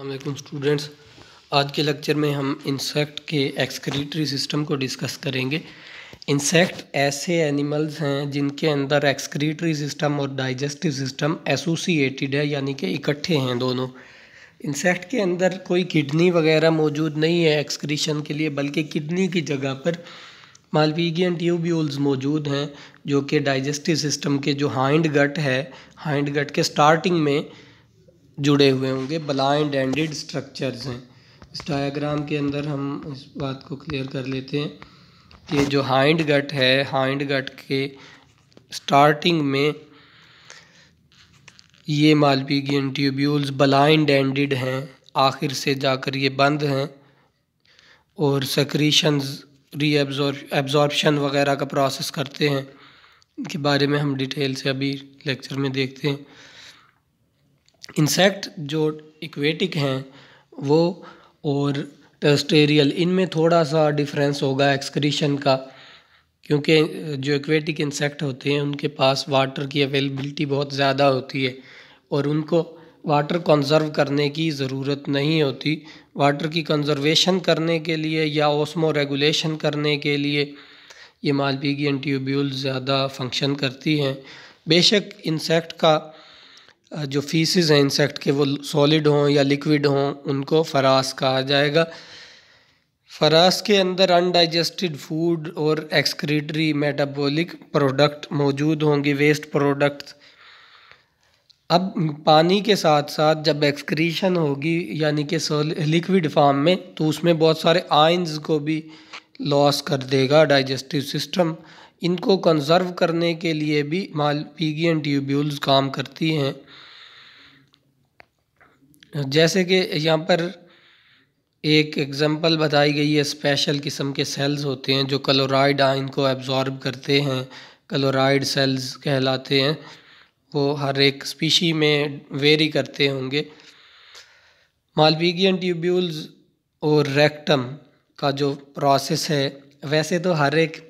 अल्लाम स्टूडेंट्स आज के लेक्चर में हम इंसेक्ट के एक्सक्रीटरी सिस्टम को डिस्कस करेंगे इंसेक्ट ऐसे एनिमल्स हैं जिनके अंदर एक्सक्रीटरी सिस्टम और डाइजेस्टिव सिस्टम एसोसिएटेड है यानी कि इकट्ठे हैं दोनों इंसेक्ट के अंदर कोई किडनी वगैरह मौजूद नहीं है एक्सक्रीशन के लिए बल्कि किडनी की जगह पर मालवीगियन ट्यूब्यूल्स मौजूद हैं जो कि डाइजेस्टिव सिस्टम के जो हाइंड गट है हाइंड गट के स्टार्टिंग में जुड़े हुए होंगे ब्लाइंड एंडेड स्ट्रक्चर्स हैं इस डायाग्राम के अंदर हम इस बात को क्लियर कर लेते हैं कि जो हाइंड गट है हाइंड गट के स्टार्टिंग में ये मालपीगियन ट्यूब्यूल्स ब्लाइंड एंडेड हैं आखिर से जाकर ये बंद हैं और सक्रीशंस एब्जॉर्बशन वगैरह का प्रोसेस करते हैं के बारे में हम डिटेल से अभी लेक्चर में देखते हैं इंसेक्ट जो इक्वेटिक हैं वो और टेस्टेरियल इनमें थोड़ा सा डिफरेंस होगा एक्सक्रीशन का क्योंकि जो एक्वेटिक इंसेक्ट होते हैं उनके पास वाटर की अवेलेबिलिटी बहुत ज़्यादा होती है और उनको वाटर कंजर्व करने की ज़रूरत नहीं होती वाटर की कंजर्वेशन करने के लिए या ओसमो रेगुलेशन करने के लिए ये की एंटीब्यूल ज़्यादा फंक्शन करती हैं बेशक इंसेक्ट का जो फीसिस हैं इंसेक्ट के वो सॉलिड हों या लिक्विड हों उनको फरास कहा जाएगा फरास के अंदर अनडाइजेस्टिड फूड और एक्सक्रीटरी मेटाबॉलिक प्रोडक्ट मौजूद होंगे वेस्ट प्रोडक्ट अब पानी के साथ साथ जब एक्सक्रीशन होगी यानी कि लिक्विड फॉर्म में तो उसमें बहुत सारे आइन्स को भी लॉस कर देगा डाइजेस्टिव सिस्टम इनको कंजर्व करने के लिए भी माल मालपीगियन ट्यूब्यूल्स काम करती हैं जैसे कि यहाँ पर एक एग्ज़ाम्पल बताई गई है स्पेशल किस्म के सेल्स होते हैं जो क्लोराइड आयन को एब्ज़ॉर्ब करते हैं क्लोराइड सेल्स कहलाते हैं वो हर एक स्पीशी में वेरी करते होंगे मालवीगियन ट्यूब्यूल्स और रेक्टम का जो प्रोसेस है वैसे तो हर एक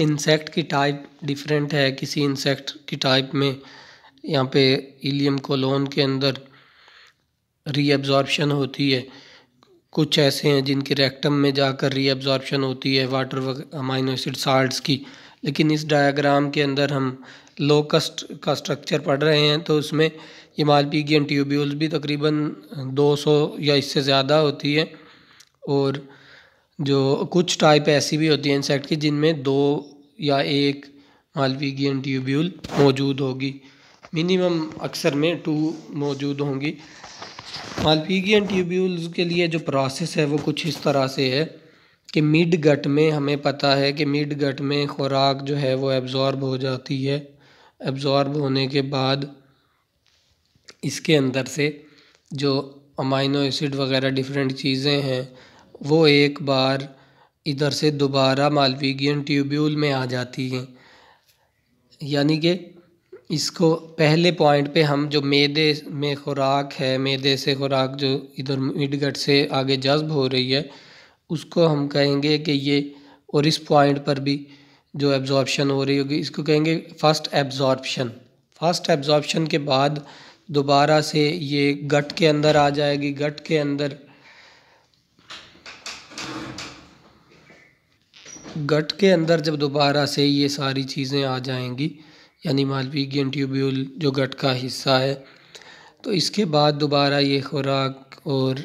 इंसेक्ट की टाइप डिफरेंट है किसी इंसेक्ट की टाइप में यहाँ पे इलियम कोलोन के अंदर रीअब्ज़ॉर्बशन होती है कुछ ऐसे हैं जिनकी रेक्टम में जाकर रीअब्ज़ॉर्बशन होती है वाटर अमाइनो एसिड साल्ट्स की लेकिन इस डायग्राम के अंदर हम लोकस्ट का स्ट्रक्चर पढ़ रहे हैं तो उसमें ये मालपीगियन ट्यूब्यूल्स भी तकरीबन 200 या इससे ज़्यादा होती है और जो कुछ टाइप ऐसी भी होती है इंसेक्ट की जिनमें दो या एक मालपीगियन ट्यूब्यूल मौजूद होगी मिनिमम अक्सर में टू मौजूद होंगी मालपीगियन ट्यूब्यूल्स के लिए जो प्रोसेस है वो कुछ इस तरह से है कि मिड गट में हमें पता है कि मिड गट में खुराक जो है वो एब्ज़ॉर्ब हो जाती है एब्ज़ॉर्ब होने के बाद इसके अंदर से जो अमाइनो एसिड वगैरह डिफरेंट चीज़ें हैं वो एक बार इधर से दोबारा मालवीगियन ट्यूब्यूल में आ जाती हैं यानी कि इसको पहले पॉइंट पे हम जो मैदे में खुराक है मैदे से खुराक जो इधर मिडगट से आगे जज्ब हो रही है उसको हम कहेंगे कि ये और इस पॉइंट पर भी जो एब्जॉर्बशन हो रही होगी इसको कहेंगे फर्स्ट एब्जॉर्बशन फर्स्ट एब्जॉर्बशन के बाद दोबारा से ये गट के अंदर आ जाएगी गट के अंदर गट के अंदर जब दोबारा से ये सारी चीज़ें आ जाएंगी यानी मालवी ट्यूब्यूल जो गट का हिस्सा है तो इसके बाद दोबारा ये खुराक और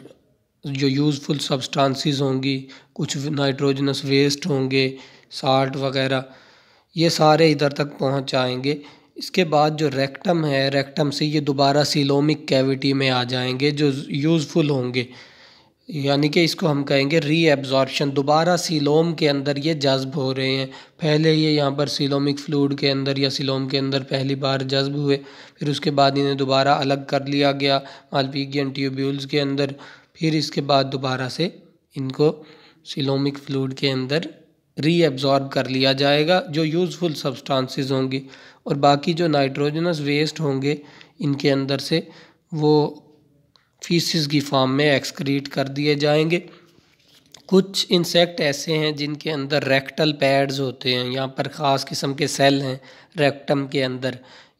जो यूज़फुल सब्सटेंसेस होंगी कुछ नाइट्रोजनस वेस्ट होंगे साल्ट वगैरह ये सारे इधर तक पहुँच जाएँगे इसके बाद जो रेक्टम है रेक्टम से ये दोबारा सिलोमिक कैविटी में आ जाएंगे जो यूज़फुल होंगे यानी कि इसको हम कहेंगे रीएब्जॉर्प्शन दोबारा सिलोम के अंदर ये जज्ब हो रहे हैं पहले ये यहाँ पर सिलोमिक फ्लूड के अंदर या सिलोम के अंदर पहली बार जज्ब हुए फिर उसके बाद इन्हें दोबारा अलग कर लिया गया मालपीगियन ट्यूब्यूल्स के अंदर फिर इसके बाद दोबारा से इनको सिलोमिक फ्लूड के अंदर रीअब्ज़ॉर्ब कर लिया जाएगा जो यूज़फुल सब्सटांसिस होंगी और बाकी जो नाइट्रोजनस वेस्ट होंगे इनके अंदर से वो फीसिस की फॉर्म में एक्सक्रीट कर दिए जाएंगे कुछ इंसेक्ट ऐसे हैं जिनके अंदर रेक्टल पैड्स होते हैं यहाँ पर ख़ास किस्म के सेल हैं रेक्टम के अंदर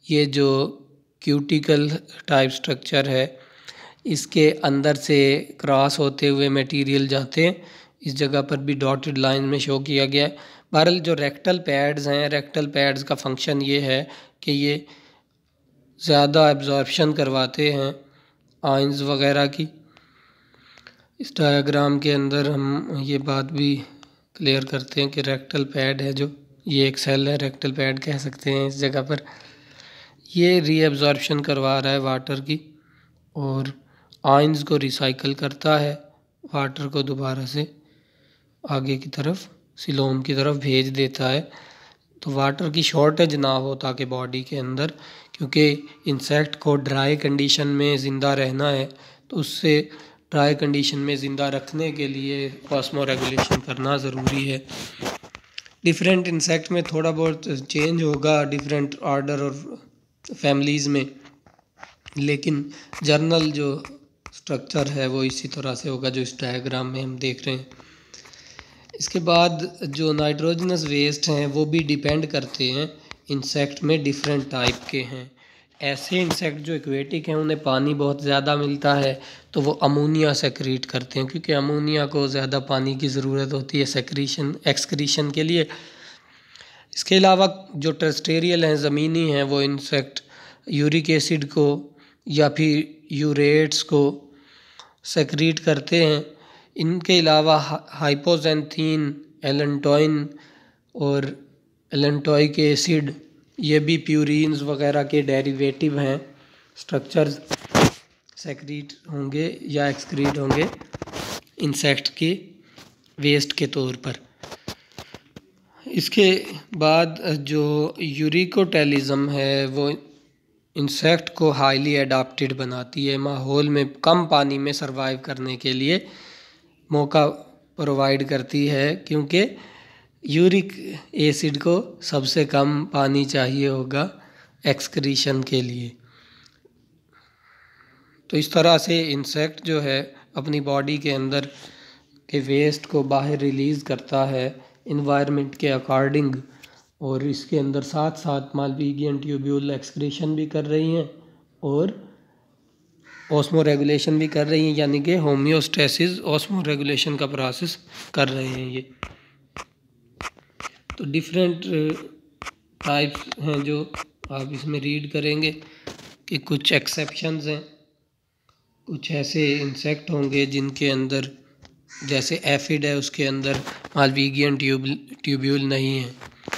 ये जो क्यूटिकल टाइप स्ट्रक्चर है इसके अंदर से क्रॉस होते हुए मटेरियल जाते हैं इस जगह पर भी डॉटेड लाइन में शो किया गया है बहरल जो रेक्टल पैड्स हैं रेक्टल पैड्स का फंक्शन ये है कि ये ज़्यादा एब्जॉर्बशन करवाते हैं आइंस वगैरह की इस डायाग्राम के अंदर हम ये बात भी क्लियर करते हैं कि रेक्टल पैड है जो ये एक सेल है रेक्टल पैड कह सकते हैं इस जगह पर ये रीअब्ज़ॉर्बशन करवा रहा है वाटर की और आइंस को रिसाइकल करता है वाटर को दोबारा से आगे की तरफ सिलोम की तरफ भेज देता है तो वाटर की शॉर्टेज ना हो ताकि बॉडी के अंदर क्योंकि इंसेक्ट को ड्राई कंडीशन में ज़िंदा रहना है तो उससे ड्राई कंडीशन में ज़िंदा रखने के लिए कॉस्मो रेगुलेशन करना ज़रूरी है डिफरेंट इंसेक्ट में थोड़ा बहुत चेंज होगा डिफरेंट ऑर्डर और फैमिलीज़ में लेकिन जर्नल जो स्ट्रक्चर है वो इसी तरह से होगा जो इस डायग्राम में हम देख रहे हैं इसके बाद जो नाइट्रोजनस वेस्ट हैं वो भी डिपेंड करते हैं इंसेक्ट में डिफरेंट टाइप के हैं ऐसे इंसेक्ट जो इक्वेटिक हैं उन्हें पानी बहुत ज़्यादा मिलता है तो वो अमोनिया सेक्रीट करते हैं क्योंकि अमोनिया को ज़्यादा पानी की ज़रूरत होती है सेक्रीशन एक्सक्रीशन के लिए इसके अलावा जो टेस्टेरियल हैं ज़मीनी हैं वो इंसेक्ट यूरिक एसिड को या फिर यूरेट्स को सेक्रीट करते हैं इनके अलावा हाइपोजेंथीन एलनटोइन और एलेंटोइक एसिड ये भी प्यूरिन्स वगैरह के डेरिवेटिव हैं स्ट्रक्चर्स सेक्रीट होंगे या एक्सक्रीट होंगे इंसेक्ट के वेस्ट के तौर पर इसके बाद जो यूरिकोटेलिज़म है वो इंसेक्ट को हाईली एडाप्टिड बनाती है माहौल में कम पानी में सर्वाइव करने के लिए मौका प्रोवाइड करती है क्योंकि यूरिक एसिड को सबसे कम पानी चाहिए होगा एक्सक्रीशन के लिए तो इस तरह से इंसेक्ट जो है अपनी बॉडी के अंदर के वेस्ट को बाहर रिलीज़ करता है इन्वायरमेंट के अकॉर्डिंग और इसके अंदर साथ साथ मालवीगियन ट्यूब्यूल एक्सक्रीशन भी कर रही हैं और ऑस्मो रेगुलेशन भी कर रही हैं यानी कि होम्योस्टेसिस ऑस्मो रेगुलेशन का प्रोसेस कर रहे हैं ये तो डिफरेंट टाइप्स uh, हैं जो आप इसमें रीड करेंगे कि कुछ एक्सेप्शंस हैं कुछ ऐसे इंसेक्ट होंगे जिनके अंदर जैसे एफिड है उसके अंदर मालवीगियन ट्यूब ट्यूब्यूल नहीं है